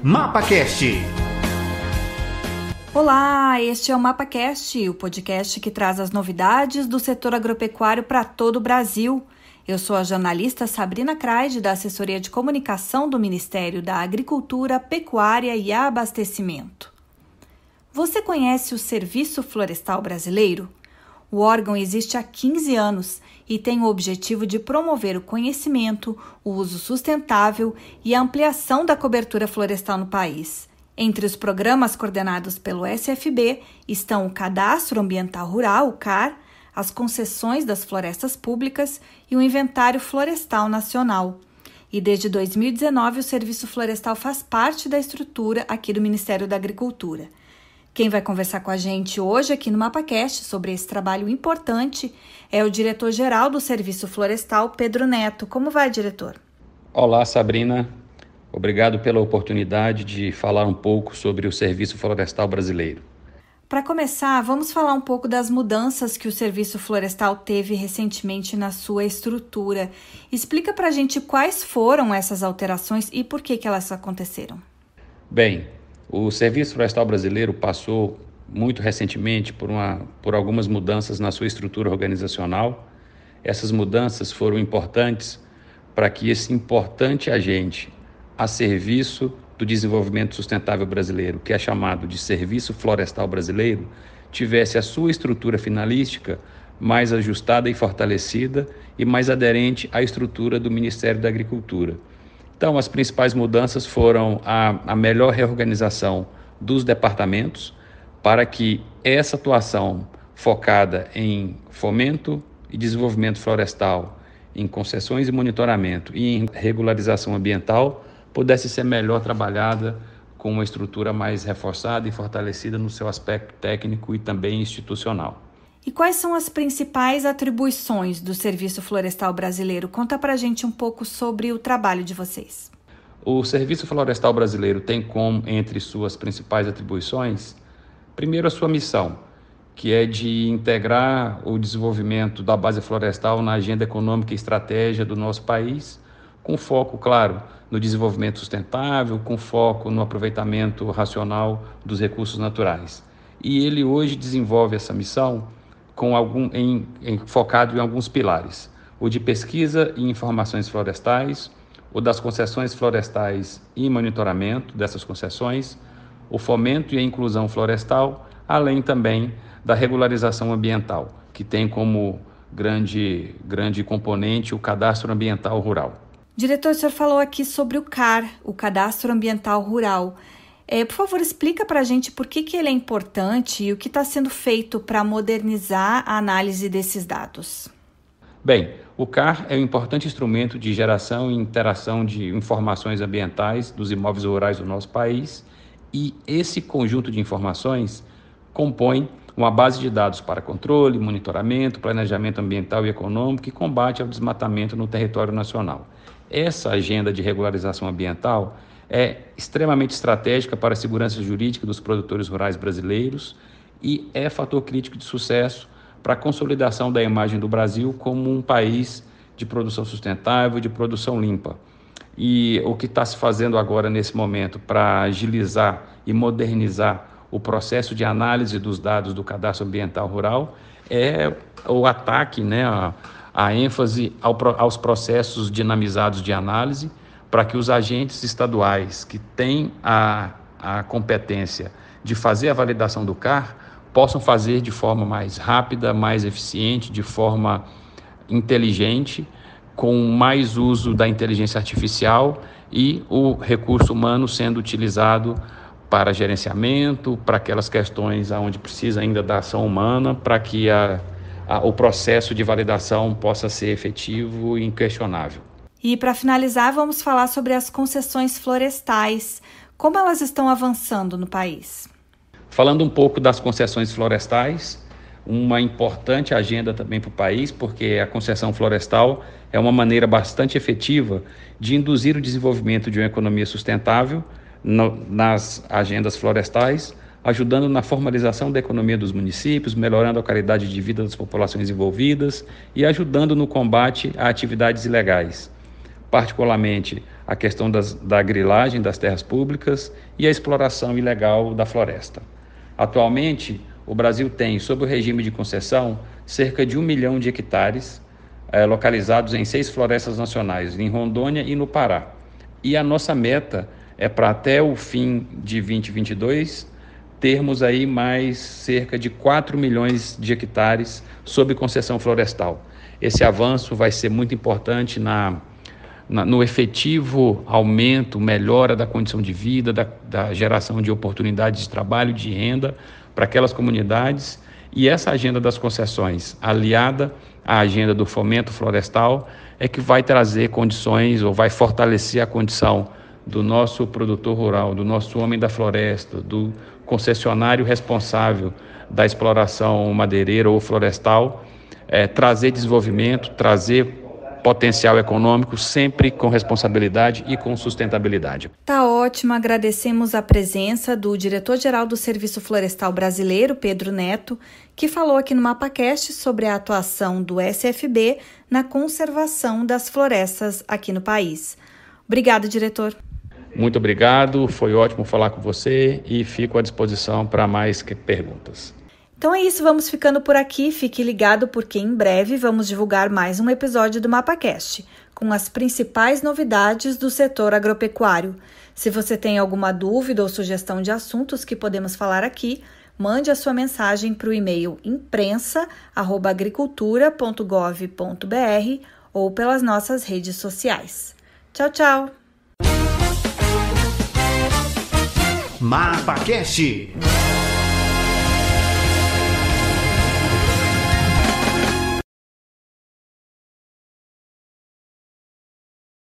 MapaCast. Olá, este é o MapaCast, o podcast que traz as novidades do setor agropecuário para todo o Brasil. Eu sou a jornalista Sabrina Kraid, da Assessoria de Comunicação do Ministério da Agricultura, Pecuária e Abastecimento. Você conhece o Serviço Florestal Brasileiro? O órgão existe há 15 anos e tem o objetivo de promover o conhecimento, o uso sustentável e a ampliação da cobertura florestal no país. Entre os programas coordenados pelo SFB estão o Cadastro Ambiental Rural, o CAR, as concessões das florestas públicas e o Inventário Florestal Nacional. E desde 2019, o Serviço Florestal faz parte da estrutura aqui do Ministério da Agricultura. Quem vai conversar com a gente hoje aqui no MapaCast sobre esse trabalho importante é o diretor-geral do Serviço Florestal, Pedro Neto. Como vai, diretor? Olá, Sabrina. Obrigado pela oportunidade de falar um pouco sobre o Serviço Florestal Brasileiro. Para começar, vamos falar um pouco das mudanças que o Serviço Florestal teve recentemente na sua estrutura. Explica para a gente quais foram essas alterações e por que, que elas aconteceram. Bem, o Serviço Florestal Brasileiro passou muito recentemente por, uma, por algumas mudanças na sua estrutura organizacional. Essas mudanças foram importantes para que esse importante agente a serviço do desenvolvimento sustentável brasileiro, que é chamado de Serviço Florestal Brasileiro, tivesse a sua estrutura finalística mais ajustada e fortalecida e mais aderente à estrutura do Ministério da Agricultura. Então, as principais mudanças foram a, a melhor reorganização dos departamentos para que essa atuação focada em fomento e desenvolvimento florestal, em concessões e monitoramento e em regularização ambiental pudesse ser melhor trabalhada com uma estrutura mais reforçada e fortalecida no seu aspecto técnico e também institucional. E quais são as principais atribuições do Serviço Florestal Brasileiro? Conta para a gente um pouco sobre o trabalho de vocês. O Serviço Florestal Brasileiro tem como, entre suas principais atribuições, primeiro a sua missão, que é de integrar o desenvolvimento da base florestal na agenda econômica e estratégia do nosso país, com foco, claro, no desenvolvimento sustentável, com foco no aproveitamento racional dos recursos naturais. E ele hoje desenvolve essa missão com algum, em, em, focado em alguns pilares: o de pesquisa e informações florestais, o das concessões florestais e monitoramento dessas concessões, o fomento e a inclusão florestal, além também da regularização ambiental, que tem como grande, grande componente o cadastro ambiental rural. Diretor, o senhor falou aqui sobre o CAR, o Cadastro Ambiental Rural. É, por favor, explica para a gente por que, que ele é importante e o que está sendo feito para modernizar a análise desses dados. Bem, o CAR é um importante instrumento de geração e interação de informações ambientais dos imóveis rurais do nosso país e esse conjunto de informações compõe uma base de dados para controle, monitoramento, planejamento ambiental e econômico e combate ao desmatamento no território nacional. Essa agenda de regularização ambiental é extremamente estratégica para a segurança jurídica dos produtores rurais brasileiros e é fator crítico de sucesso para a consolidação da imagem do Brasil como um país de produção sustentável, de produção limpa. E o que está se fazendo agora nesse momento para agilizar e modernizar o processo de análise dos dados do cadastro ambiental rural é o ataque, né, a, a ênfase ao, aos processos dinamizados de análise para que os agentes estaduais que têm a, a competência de fazer a validação do CAR possam fazer de forma mais rápida, mais eficiente, de forma inteligente, com mais uso da inteligência artificial e o recurso humano sendo utilizado para gerenciamento, para aquelas questões onde precisa ainda da ação humana, para que a, a, o processo de validação possa ser efetivo e inquestionável. E para finalizar, vamos falar sobre as concessões florestais, como elas estão avançando no país. Falando um pouco das concessões florestais, uma importante agenda também para o país, porque a concessão florestal é uma maneira bastante efetiva de induzir o desenvolvimento de uma economia sustentável no, nas agendas florestais, ajudando na formalização da economia dos municípios, melhorando a qualidade de vida das populações envolvidas e ajudando no combate a atividades ilegais particularmente a questão das, da grilagem das terras públicas e a exploração ilegal da floresta. Atualmente, o Brasil tem, sob o regime de concessão, cerca de um milhão de hectares eh, localizados em seis florestas nacionais, em Rondônia e no Pará. E a nossa meta é para até o fim de 2022 termos aí mais cerca de 4 milhões de hectares sob concessão florestal. Esse avanço vai ser muito importante na no efetivo aumento, melhora da condição de vida, da, da geração de oportunidades de trabalho, de renda para aquelas comunidades. E essa agenda das concessões, aliada à agenda do fomento florestal, é que vai trazer condições ou vai fortalecer a condição do nosso produtor rural, do nosso homem da floresta, do concessionário responsável da exploração madeireira ou florestal, é, trazer desenvolvimento, trazer potencial econômico, sempre com responsabilidade e com sustentabilidade. Tá ótimo, agradecemos a presença do diretor-geral do Serviço Florestal Brasileiro, Pedro Neto, que falou aqui no MapaCast sobre a atuação do SFB na conservação das florestas aqui no país. Obrigado, diretor. Muito obrigado, foi ótimo falar com você e fico à disposição para mais perguntas. Então é isso, vamos ficando por aqui. Fique ligado porque em breve vamos divulgar mais um episódio do MapaCast com as principais novidades do setor agropecuário. Se você tem alguma dúvida ou sugestão de assuntos que podemos falar aqui, mande a sua mensagem para o e-mail imprensa@agricultura.gov.br ou pelas nossas redes sociais. Tchau, tchau. MapaCast.